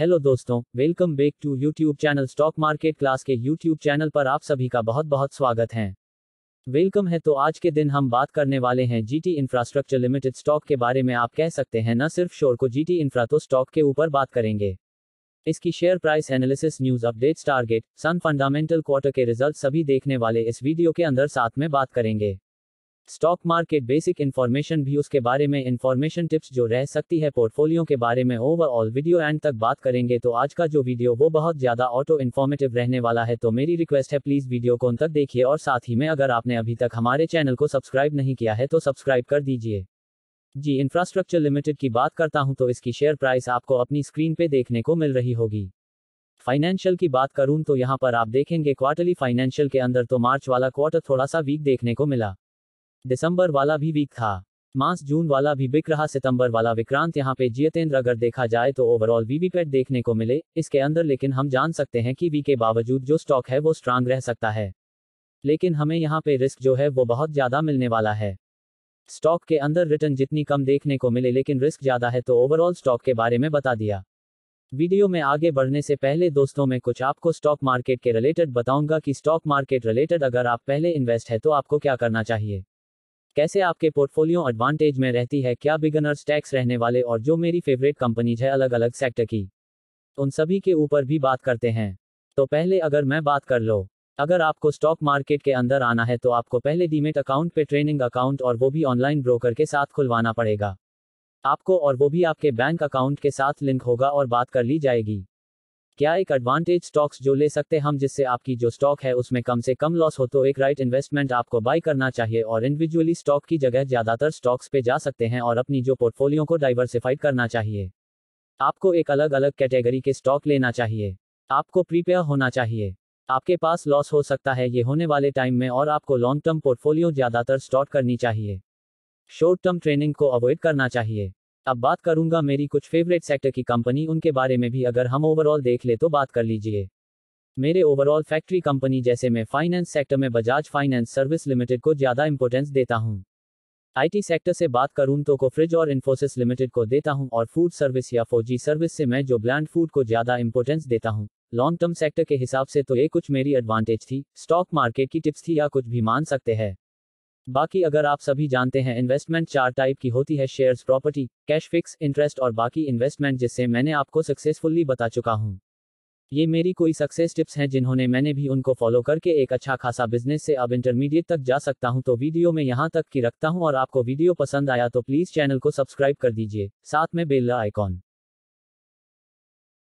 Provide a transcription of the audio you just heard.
hello दोस्तों welcome back to YouTube channel stock market class के YouTube channel पर आप सभी का बहुत बहुत स्वागत है वेलकम है तो आज के दिन हम बात करने वाले हैं जीटी इंफ्रास्ट्रक्चर लिमिटेड स्टॉक के बारे में आप कह सकते हैं न सिर्फ शोर को जीटी इंफ्रा तो स्टॉक के ऊपर बात करेंगे इसकी share price analysis news updates target सन फंडामेंटल क्वार्टर के रिजल्ट सभी देखने वाले इस वीडियो के अंदर साथ में बात करेंगे स्टॉक मार्केट बेसिक इन्फॉर्मेशन भी उसके बारे में इन्फॉर्मेशन टिप्स जो रह सकती है पोर्टफोलियो के बारे में ओवरऑल वीडियो एंड तक बात करेंगे तो आज का जो वीडियो वो बहुत ज्यादा ऑटो इन्फॉर्मेटिव रहने वाला है तो मेरी रिक्वेस्ट है प्लीज वीडियो को उन तक देखिए और साथ ही में अगर आपने अभी तक हमारे चैनल को सब्सक्राइब नहीं किया है तो सब्सक्राइब कर दीजिए जी इंफ्रास्ट्रक्चर लिमिटेड की बात करता हूँ तो इसकी शेयर प्राइस आपको अपनी स्क्रीन पे देखने को मिल रही होगी फाइनेंशियल की बात करूँ तो यहाँ पर आप देखेंगे क्वार्टरली फाइनेंशियल के अंदर तो मार्च वाला क्वार्टर थोड़ा सा वीक देखने को मिला दिसंबर वाला भी वीक था मास जून वाला भी बिक रहा सितंबर वाला विक्रांत यहाँ पे जितेंद्र अगर देखा जाए तो ओवरऑल वीवीपैट देखने को मिले इसके अंदर लेकिन हम जान सकते हैं कि वी के बावजूद जो स्टॉक है वो स्ट्रांग रह सकता है लेकिन हमें यहाँ पे रिस्क जो है वो बहुत ज़्यादा मिलने वाला है स्टॉक के अंदर रिटर्न जितनी कम देखने को मिले लेकिन रिस्क ज़्यादा है तो ओवरऑल स्टॉक के बारे में बता दिया वीडियो में आगे बढ़ने से पहले दोस्तों में कुछ आपको स्टॉक मार्केट के रिलेटेड बताऊंगा कि स्टॉक मार्केट रिलेटेड अगर आप पहले इन्वेस्ट है तो आपको क्या करना चाहिए कैसे आपके पोर्टफोलियो एडवांटेज में रहती है क्या बिगनर्स टैक्स रहने वाले और जो मेरी फेवरेट कंपनीज है अलग अलग सेक्टर की उन सभी के ऊपर भी बात करते हैं तो पहले अगर मैं बात कर लो अगर आपको स्टॉक मार्केट के अंदर आना है तो आपको पहले डीमेट अकाउंट पे ट्रेनिंग अकाउंट और वो भी ऑनलाइन ब्रोकर के साथ खुलवाना पड़ेगा आपको और वो भी आपके बैंक अकाउंट के साथ लिंक होगा और बात कर ली जाएगी क्या एक एडवांटेज स्टॉक्स जो ले सकते हम जिससे आपकी जो स्टॉक है उसमें कम से कम लॉस हो तो एक राइट इन्वेस्टमेंट आपको बाई करना चाहिए और इंडिविजुअली स्टॉक की जगह ज्यादातर स्टॉक्स पे जा सकते हैं और अपनी जो पोर्टफोलियो को डाइवर्सिफाइड करना चाहिए आपको एक अलग अलग कैटेगरी के स्टॉक लेना चाहिए आपको प्रीपेयर होना चाहिए आपके पास लॉस हो सकता है ये होने वाले टाइम में और आपको लॉन्ग टर्म पोर्टफोलियो ज्यादातर स्टॉक करनी चाहिए शॉर्ट टर्म ट्रेनिंग को अवॉइड करना चाहिए अब बात करूंगा मेरी कुछ फेवरेट सेक्टर की कंपनी उनके बारे में भी अगर हम ओवरऑल देख ले तो बात कर लीजिए मेरे ओवरऑल फैक्ट्री कंपनी जैसे मैं फाइनेंस सेक्टर में बजाज फाइनेंस सर्विस लिमिटेड को ज्यादा इंपोर्टेंस देता हूँ आईटी सेक्टर से बात करूँ तो को फ्रिज और इन्फोसिस लिमिटेड को देता हूँ और फूड सर्विस या फौजी सर्विस से मैं जो ब्लैंड फूड को ज्यादा इंपोर्टेंस देता हूँ लॉन्ग टर्म सेक्टर के हिसाब से तो ये कुछ मेरी एडवांटेज थी स्टॉक मार्केट की टिप्स थी या कुछ भी मान सकते हैं बाकी अगर आप सभी जानते हैं इन्वेस्टमेंट चार टाइप की होती है shares property cash fix interest और बाकी इन्वेस्टमेंट जिससे मैंने आपको सक्सेसफुली बता चुका हूँ ये मेरी कोई सक्सेस टिप्स हैं जिन्होंने मैंने भी उनको फॉलो करके एक अच्छा खासा बिजनेस से अब इंटरमीडिएट तक जा सकता हूं तो वीडियो में यहां तक की रखता हूं और आपको वीडियो पसंद आया तो प्लीज चैनल को सब्सक्राइब कर दीजिए साथ में बेल आइकॉन